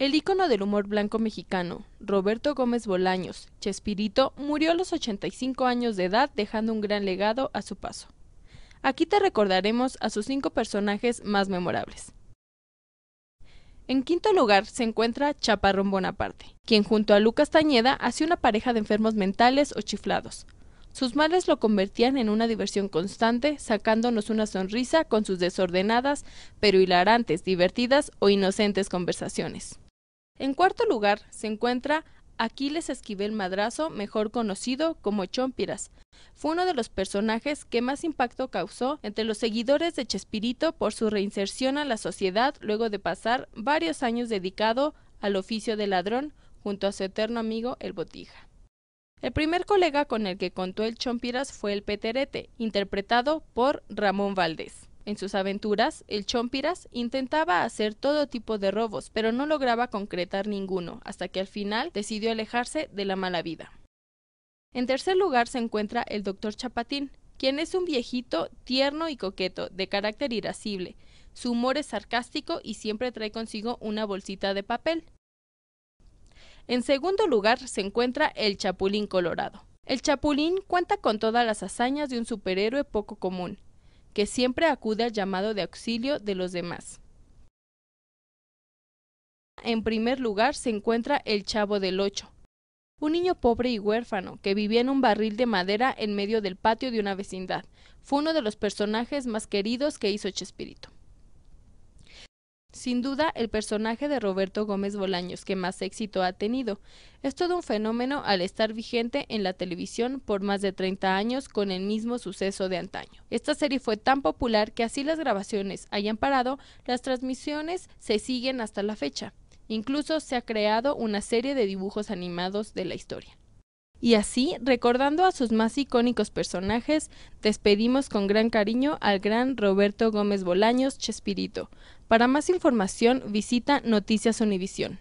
El ícono del humor blanco mexicano, Roberto Gómez Bolaños, Chespirito, murió a los 85 años de edad dejando un gran legado a su paso. Aquí te recordaremos a sus cinco personajes más memorables. En quinto lugar se encuentra Chaparrón Bonaparte, quien junto a Lucas Tañeda hacía una pareja de enfermos mentales o chiflados. Sus males lo convertían en una diversión constante, sacándonos una sonrisa con sus desordenadas, pero hilarantes, divertidas o inocentes conversaciones. En cuarto lugar se encuentra Aquiles Esquivel Madrazo, mejor conocido como Chompiras. Fue uno de los personajes que más impacto causó entre los seguidores de Chespirito por su reinserción a la sociedad luego de pasar varios años dedicado al oficio de ladrón junto a su eterno amigo el Botija. El primer colega con el que contó el Chompiras fue el Peterete, interpretado por Ramón Valdés. En sus aventuras, el Chompiras intentaba hacer todo tipo de robos, pero no lograba concretar ninguno, hasta que al final decidió alejarse de la mala vida. En tercer lugar se encuentra el doctor Chapatín, quien es un viejito tierno y coqueto, de carácter irascible. Su humor es sarcástico y siempre trae consigo una bolsita de papel. En segundo lugar se encuentra el Chapulín Colorado. El Chapulín cuenta con todas las hazañas de un superhéroe poco común, que siempre acude al llamado de auxilio de los demás. En primer lugar se encuentra el Chavo del Ocho, un niño pobre y huérfano que vivía en un barril de madera en medio del patio de una vecindad. Fue uno de los personajes más queridos que hizo Chespirito. Sin duda, el personaje de Roberto Gómez Bolaños que más éxito ha tenido. Es todo un fenómeno al estar vigente en la televisión por más de 30 años con el mismo suceso de antaño. Esta serie fue tan popular que así las grabaciones hayan parado, las transmisiones se siguen hasta la fecha. Incluso se ha creado una serie de dibujos animados de la historia. Y así, recordando a sus más icónicos personajes, despedimos con gran cariño al gran Roberto Gómez Bolaños Chespirito. Para más información, visita Noticias Univisión.